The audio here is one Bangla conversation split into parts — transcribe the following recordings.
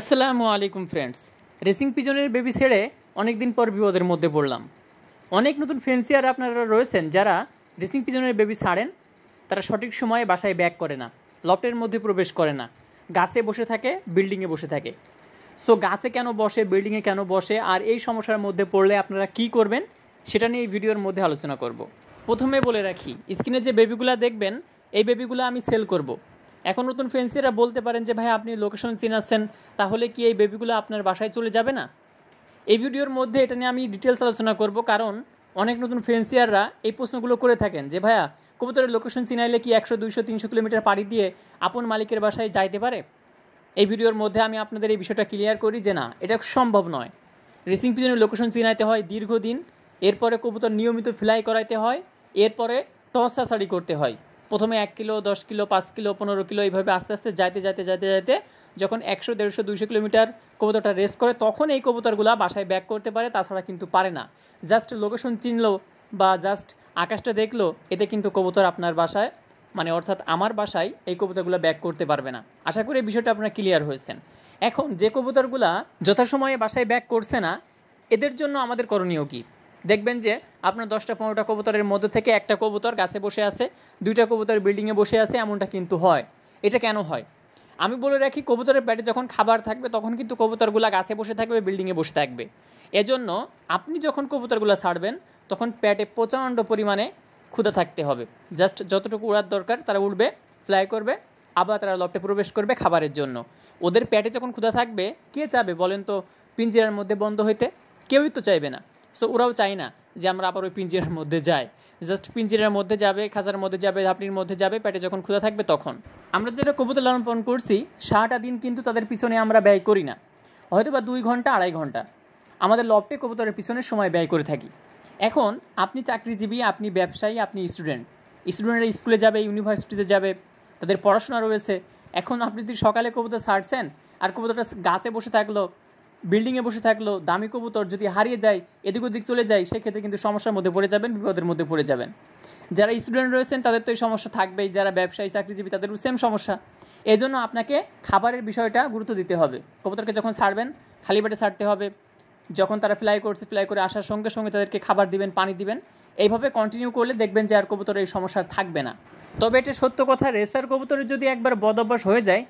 আসসালামু আলাইকুম ফ্রেন্ডস রেসিং পিজনের বেবি ছেড়ে অনেক দিন পর বিপদের মধ্যে পড়লাম অনেক নতুন ফেন্সিয়ার আপনারা রয়েছেন যারা রেসিং পিজনের বেবি ছাড়েন তারা সঠিক সময়ে বাসায় ব্যাক করে না লফটের মধ্যে প্রবেশ করে না গাছে বসে থাকে বিল্ডিংয়ে বসে থাকে সো গাছে কেন বসে বিল্ডিংয়ে কেন বসে আর এই সমস্যার মধ্যে পড়লে আপনারা কি করবেন সেটা নিয়ে এই ভিডিওর মধ্যে আলোচনা করব। প্রথমে বলে রাখি স্ক্রিনে যে বেবিগুলা দেখবেন এই বেবিগুলো আমি সেল করব। এখন নতুন ফেন্সিরা বলতে পারেন যে ভাই আপনি লোকেশন চিনাচ্ছেন তাহলে কি এই বেবিগুলো আপনার বাসায় চলে যাবে না এই ভিডিওর মধ্যে এটা নিয়ে আমি ডিটেলস আলোচনা করব কারণ অনেক নতুন ফ্রেন্সিয়াররা এই প্রশ্নগুলো করে থাকেন যে ভাইয়া কবুতরের লোকেশন চিনাইলে কি একশো দুইশো তিনশো কিলোমিটার পাড়ি দিয়ে আপন মালিকের বাসায় যাইতে পারে এই ভিডিওর মধ্যে আমি আপনাদের এই বিষয়টা ক্লিয়ার করি যে না এটা সম্ভব নয় রেসিং পিজনের লোকেশন চিনাইতে হয় দীর্ঘদিন এরপরে কবুতর নিয়মিত ফ্লাই করাইতে হয় এরপরে টস সাসারি করতে হয় প্রথমে এক কিলো দশ কিলো পাঁচ কিলো পনেরো কিলো এইভাবে আস্তে আস্তে যাইতে যাইতে যাইতে যাইতে যখন একশো দেড়শো দুইশো কিলোমিটার কবুতরটা রেস করে তখন এই কবুতরগুলো বাসায় ব্যাক করতে পারে তাছাড়া কিন্তু পারে না জাস্ট লোকেশন চিনলো বা জাস্ট আকাশটা দেখলো এতে কিন্তু কবুতর আপনার বাসায় মানে অর্থাৎ আমার বাসায় এই কবুতরগুলো ব্যাক করতে পারবে না আশা করি এই বিষয়টা আপনারা ক্লিয়ার হয়েছেন এখন যে কবুতরগুলা যথাসময়ে বাসায় ব্যাক করছে না এদের জন্য আমাদের করণীয় কী দেখবেন যে আপনার দশটা পনেরোটা কবুতরের মধ্যে থেকে একটা কবুতর গাছে বসে আছে দুইটা কবুতর বিল্ডিংয়ে বসে আছে এমনটা কিন্তু হয় এটা কেন হয় আমি বলে রাখি কবুতরের প্যাটে যখন খাবার থাকবে তখন কিন্তু কবুতরগুলা গাছে বসে থাকবে বিল্ডিংয়ে বসে থাকবে এজন্য আপনি যখন কবুতরগুলো ছাড়বেন তখন প্যাটে প্রচণ্ড পরিমাণে ক্ষুধা থাকতে হবে জাস্ট যতটুকু উড়ার দরকার তারা উঠবে ফ্লাই করবে আবার তারা লপটে প্রবেশ করবে খাবারের জন্য ওদের প্যাটে যখন ক্ষুধা থাকবে কে চাবে বলেন তো পিঞ্জিরার মধ্যে বন্ধ হইতে কেউই তো চাইবে না সো ওরাও চায় না যে আমরা আবার ওই পিঞ্জিরের মধ্যে যাই জাস্ট পিঞ্জিরের মধ্যে যাবে খাঁচার মধ্যে যাবে ঝাপনির মধ্যে যাবে পেটে যখন ক্ষুধা থাকবে তখন আমরা যেটা কবুতর লালন পালন করছি সারাটা দিন কিন্তু তাদের পিছনে আমরা ব্যয় করি না হয়তো বা দুই ঘন্টা আড়াই ঘন্টা আমাদের লপটে কবুতরের পিছনে সময় ব্যয় করে থাকি এখন আপনি চাকরিজীবী আপনি ব্যবসায়ী আপনি স্টুডেন্ট স্টুডেন্টরা স্কুলে যাবে ইউনিভার্সিটিতে যাবে তাদের পড়াশোনা রয়েছে এখন আপনি যদি সকালে কবুতর ছাড়ছেন আর কবুতরটা গাছে বসে থাকলো বিল্ডিংয়ে বসে থাকলো দামি কবুতর যদি হারিয়ে যায় এদিক ওদিক চলে যায় সেক্ষেত্রে কিন্তু সমস্যার মধ্যে পড়ে যাবেন বিপদের মধ্যে পড়ে যাবেন যারা স্টুডেন্ট রয়েছেন তাদের তো এই সমস্যা থাকবেই যারা ব্যবসায়ী চাকরিজীবী তাদেরও সেম সমস্যা এই জন্য আপনাকে খাবারের বিষয়টা গুরুত্ব দিতে হবে কবুতরকে যখন ছাড়বেন খালি পেটে ছাড়তে হবে যখন তারা ফ্লাই করছে ফ্লাই করে আসার সঙ্গে সঙ্গে তাদেরকে খাবার দিবেন পানি দিবেন এইভাবে কন্টিনিউ করলে দেখবেন যে আর কবুতর এই সমস্যা থাকবে না তবে এটা সত্য কথা রেসার কবুতরের যদি একবার বদ অভ্যাস হয়ে যায়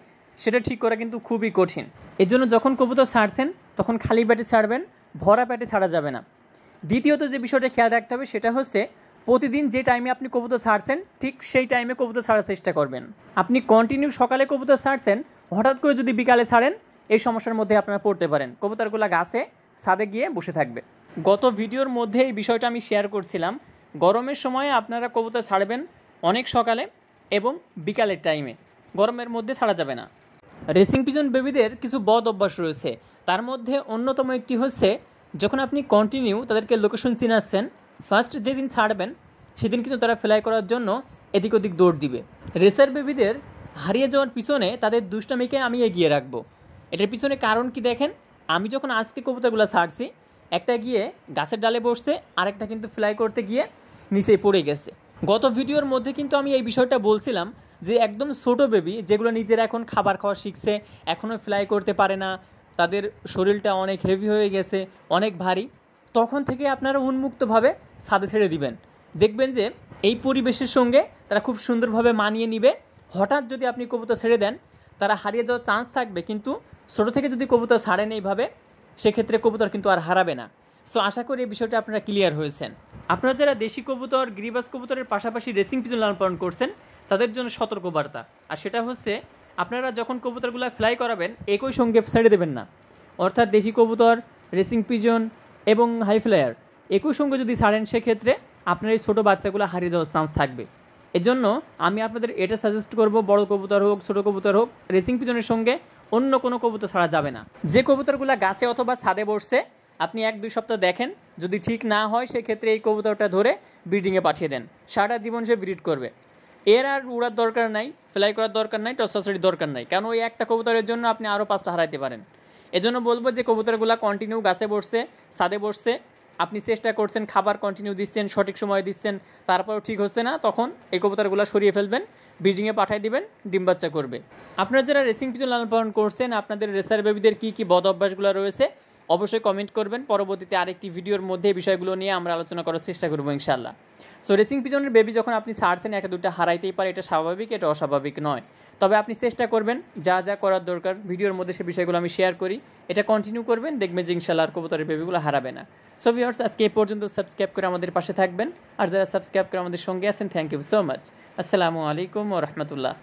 সেটা ঠিক করা কিন্তু খুবই কঠিন এর জন্য যখন কবুতর ছাড়ছেন তখন খালি প্যাটে ছাড়বেন ভরা প্যাটে ছাড়া যাবে না দ্বিতীয়ত যে বিষয়টা খেয়াল রাখতে হবে সেটা হচ্ছে প্রতিদিন যে টাইমে আপনি কবুতর ছাড়ছেন ঠিক সেই টাইমে কবুতর ছাড়ার চেষ্টা করবেন আপনি কন্টিনিউ সকালে কবুতর ছাড়ছেন হঠাৎ করে যদি বিকালে ছাড়েন এই সমস্যার মধ্যে আপনারা পড়তে পারেন কবুতরগুলো গাছে ছাদে গিয়ে বসে থাকবে গত ভিডিওর মধ্যে এই বিষয়টা আমি শেয়ার করছিলাম গরমের সময়ে আপনারা কবুতর ছাড়বেন অনেক সকালে এবং বিকালের টাইমে গরমের মধ্যে ছাড়া যাবে না রেসিং পিজন বেবিদের কিছু বদ অভ্যাস রয়েছে তার মধ্যে অন্যতম একটি হচ্ছে যখন আপনি কন্টিনিউ তাদেরকে লোকেশন চিনাচ্ছেন ফার্স্ট যেদিন ছাড়বেন সেদিন কিন্তু তারা ফ্লাই করার জন্য এদিক ওদিক দৌড় দিবে রেসার বেবিদের হারিয়ে যাওয়ার পিছনে তাদের দুষ্টামিকে আমি এগিয়ে রাখবো এটার পিছনে কারণ কি দেখেন আমি যখন আজকে কবিতাগুলো ছাড়ছি একটা গিয়ে গাছের ডালে বসছে আরেকটা কিন্তু ফ্লাই করতে গিয়ে নিচে পড়ে গেছে গত ভিডিওর মধ্যে কিন্তু আমি এই বিষয়টা বলছিলাম যে একদম ছোটো বেবি যেগুলো নিজেরা এখন খাবার খাওয়া শিখছে এখনও ফ্লাই করতে পারে না তাদের শরীরটা অনেক হেভি হয়ে গেছে অনেক ভারী তখন থেকে আপনারা উন্মুক্তভাবে ছাদে ছেড়ে দিবেন দেখবেন যে এই পরিবেশের সঙ্গে তারা খুব সুন্দরভাবে মানিয়ে নিবে হঠাৎ যদি আপনি কবুতর ছেড়ে দেন তারা হারিয়ে যাওয়ার চান্স থাকবে কিন্তু ছোটো থেকে যদি কবুতর ছাড়েন এইভাবে সেক্ষেত্রে কবুতর কিন্তু আর হারাবে না সো আশা করি এই বিষয়টা আপনারা ক্লিয়ার হয়েছেন আপনারা যারা দেশি কবুতর গ্রিবাস কবুতরের পাশাপাশি রেসিং পিজন লালন পালন করছেন তাদের জন্য সতর্কবার্তা আর সেটা হচ্ছে আপনারা যখন কবুতরগুলো ফ্লাই করাবেন একই সঙ্গে ছেড়ে দেবেন না অর্থাৎ দেশি কবুতর রেসিং পিজন এবং হাই ফ্লায়ার একই সঙ্গে যদি ছাড়েন সেক্ষেত্রে আপনার এই ছোটো বাচ্চাগুলো হারিয়ে দেওয়ার চান্স থাকবে এজন্য আমি আপনাদের এটা সাজেস্ট করব বড় কবুতর হোক ছোটো কবুতর হোক রেসিং পিজনের সঙ্গে অন্য কোনো কবুতর ছাড়া যাবে না যে কবুতরগুলো গাছে অথবা ছাদে বসছে আপনি এক দুই সপ্তাহ দেখেন যদি ঠিক না হয় সেক্ষেত্রে এই কবুতরটা ধরে ব্রিডিংয়ে পাঠিয়ে দেন সারা জীবন সে ব্রিড করবে এর আর উড়ার দরকার নাই ফ্লাই করার দরকার নাই টসাসরির দরকার নাই কারণ ওই একটা কবুতরের জন্য আপনি আরও পাঁচটা হারাইতে পারেন এজন্য বলবো যে কবুতরগুলো কন্টিনিউ গাছে বসছে ছাদে বসছে আপনি চেষ্টা করছেন খাবার কন্টিনিউ দিচ্ছেন সঠিক সময়ে দিচ্ছেন তারপরেও ঠিক হচ্ছে না তখন এই কবুতরগুলো সরিয়ে ফেলবেন ব্রিডিংয়ে পাঠিয়ে দিবেন ডিম বাচ্চা করবে আপনারা যারা রেসিং পিছন লালন পালন করছেন আপনাদের রেসার বেবিদের কী কী বদ অভ্যাসগুলো রয়েছে অবশ্যই কমেন্ট করবেন পরবর্তীতে আরেকটি ভিডিওর মধ্যে এই বিষয়গুলো নিয়ে আমরা আলোচনা করার চেষ্টা করবো ইনশাল্লাহ সো রেসিং পিজনের বেবি যখন আপনি ছাড়ছেন একটা দুটো হারাইতেই পারে এটা স্বাভাবিক এটা অস্বাভাবিক নয় তবে আপনি চেষ্টা করবেন যা যা করার দরকার ভিডিওর মধ্যে সে বিষয়গুলো আমি শেয়ার করি এটা কন্টিনিউ করবেন দেখবেন যে ইনশাল্লাহ আর কবুতরের বেবিগুলো হারাবে না সো ভিওর্স আজকে এ পর্যন্ত সাবস্ক্রাইব করে আমাদের পাশে থাকবেন আর যারা সাবস্ক্রাইব করে আমাদের সঙ্গে আছেন থ্যাংক ইউ সো মাচ আসসালামু আলাইকুম ও রহমতুল্লাহ